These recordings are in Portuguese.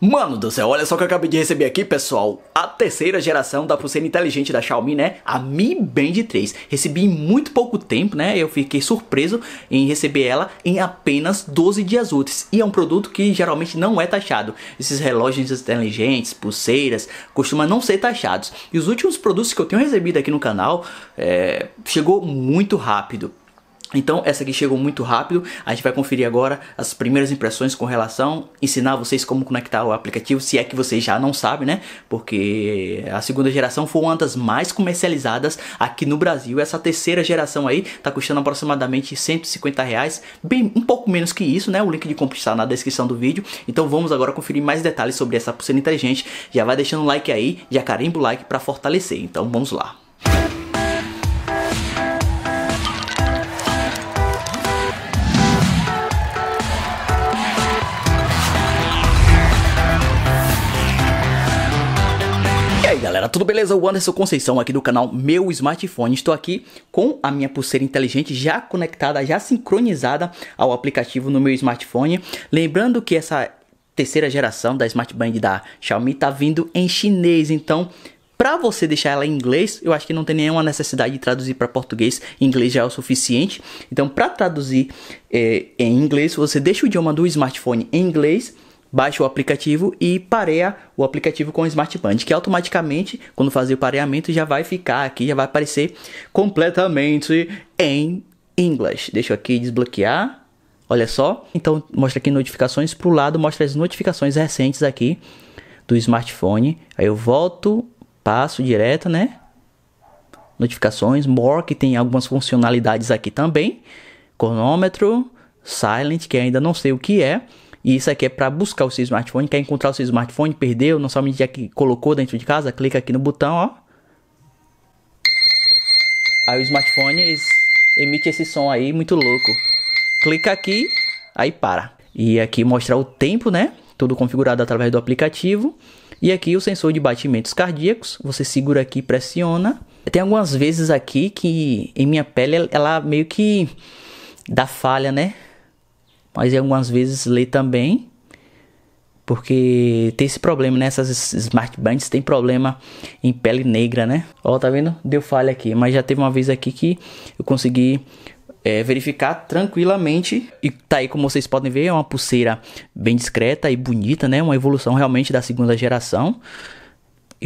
Mano do céu, olha só o que eu acabei de receber aqui, pessoal. A terceira geração da pulseira inteligente da Xiaomi, né? A Mi Band 3. Recebi em muito pouco tempo, né? Eu fiquei surpreso em receber ela em apenas 12 dias úteis. E é um produto que geralmente não é taxado. Esses relógios inteligentes, pulseiras, costumam não ser taxados. E os últimos produtos que eu tenho recebido aqui no canal, é... chegou muito rápido. Então, essa aqui chegou muito rápido. A gente vai conferir agora as primeiras impressões com relação, ensinar vocês como conectar o aplicativo, se é que vocês já não sabem, né? Porque a segunda geração foi uma das mais comercializadas aqui no Brasil. Essa terceira geração aí tá custando aproximadamente 150 reais, bem um pouco menos que isso, né? O link de compra está na descrição do vídeo. Então, vamos agora conferir mais detalhes sobre essa pulseira inteligente. Já vai deixando o like aí, já carimba o like para fortalecer. Então, vamos lá. aí galera, tudo beleza? O Anderson Conceição aqui do canal Meu Smartphone. Estou aqui com a minha pulseira inteligente já conectada, já sincronizada ao aplicativo no meu smartphone. Lembrando que essa terceira geração da Smart Band da Xiaomi está vindo em chinês, então para você deixar ela em inglês, eu acho que não tem nenhuma necessidade de traduzir para português, inglês já é o suficiente. Então, para traduzir eh, em inglês, você deixa o idioma do smartphone em inglês baixa o aplicativo e pareia o aplicativo com o Smart Band, que automaticamente, quando fazer o pareamento, já vai ficar aqui, já vai aparecer completamente em inglês. Deixa eu aqui desbloquear. Olha só. Então, mostra aqui notificações para o lado, mostra as notificações recentes aqui do smartphone. Aí eu volto, passo direto, né? Notificações, More, que tem algumas funcionalidades aqui também. Cronômetro, Silent, que ainda não sei o que é. E isso aqui é para buscar o seu smartphone. Quer encontrar o seu smartphone, perdeu, não somente já que colocou dentro de casa, clica aqui no botão, ó. Aí o smartphone emite esse som aí muito louco. Clica aqui, aí para. E aqui mostra o tempo, né? Tudo configurado através do aplicativo. E aqui o sensor de batimentos cardíacos, você segura aqui e pressiona. Tem algumas vezes aqui que em minha pele ela meio que dá falha, né? mas algumas vezes lê também, porque tem esse problema, né? Essas smart bands tem problema em pele negra, né? Ó, tá vendo? Deu falha aqui, mas já teve uma vez aqui que eu consegui é, verificar tranquilamente. E tá aí, como vocês podem ver, é uma pulseira bem discreta e bonita, né? Uma evolução realmente da segunda geração.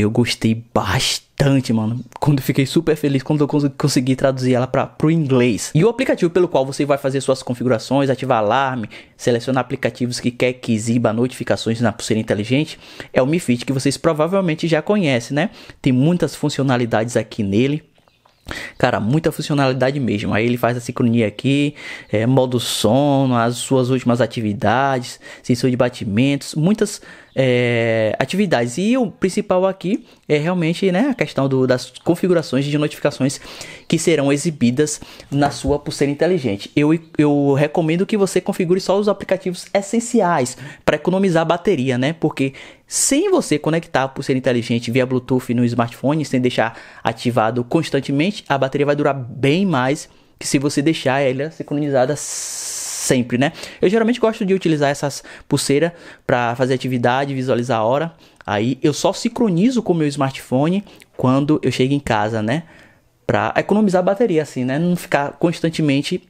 Eu gostei bastante, mano. Quando fiquei super feliz quando eu cons consegui traduzir ela para o inglês. E o aplicativo pelo qual você vai fazer suas configurações, ativar alarme, selecionar aplicativos que quer que exiba notificações na pulseira inteligente é o Fit que vocês provavelmente já conhecem, né? Tem muitas funcionalidades aqui nele Cara, muita funcionalidade mesmo. Aí ele faz a sincronia aqui, é, modo sono, as suas últimas atividades, sensor de batimentos, muitas é, atividades. E o principal aqui é realmente né, a questão do, das configurações de notificações que serão exibidas na sua pulseira inteligente. Eu, eu recomendo que você configure só os aplicativos essenciais para economizar bateria, né? Porque sem você conectar a pulseira inteligente via Bluetooth no smartphone, sem deixar ativado constantemente, a bateria vai durar bem mais que se você deixar ela sincronizada sempre, né? Eu geralmente gosto de utilizar essas pulseiras para fazer atividade, visualizar a hora. Aí eu só sincronizo com o meu smartphone quando eu chego em casa, né? Para economizar bateria, assim, né? Não ficar constantemente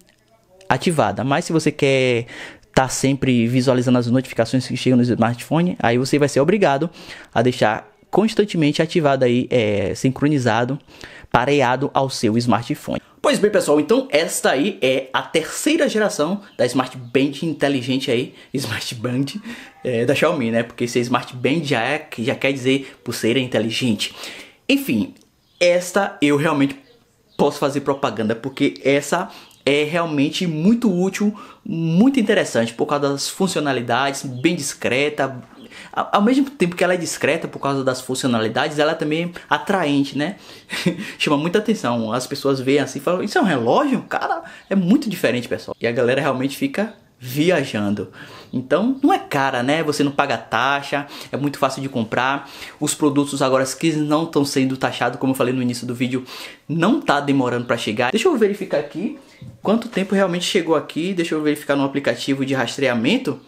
ativada. Mas se você quer tá sempre visualizando as notificações que chegam no smartphone, aí você vai ser obrigado a deixar constantemente ativado aí, é, sincronizado, pareado ao seu smartphone. Pois bem, pessoal, então esta aí é a terceira geração da Smart Band inteligente aí, Smart Band é, da Xiaomi, né? Porque esse Smart Band já, é, já quer dizer pulseira inteligente. Enfim, esta eu realmente posso fazer propaganda porque essa é realmente muito útil, muito interessante por causa das funcionalidades, bem discreta. Ao mesmo tempo que ela é discreta por causa das funcionalidades, ela é também atraente, né? Chama muita atenção. As pessoas veem assim e falam: Isso é um relógio? Cara, é muito diferente, pessoal. E a galera realmente fica viajando. Então não é cara, né? Você não paga taxa, é muito fácil de comprar. Os produtos agora que não estão sendo taxados, como eu falei no início do vídeo, não tá demorando para chegar. Deixa eu verificar aqui quanto tempo realmente chegou aqui. Deixa eu verificar no aplicativo de rastreamento.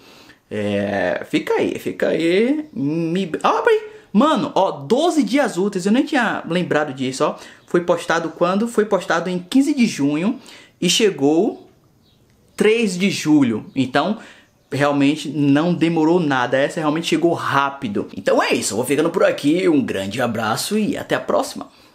É, fica aí, fica aí. Me... Ah, Mano, ó, 12 dias úteis, eu nem tinha lembrado disso, ó. Foi postado quando? Foi postado em 15 de junho e chegou 3 de julho. Então, realmente não demorou nada, essa realmente chegou rápido. Então é isso, eu vou ficando por aqui, um grande abraço e até a próxima.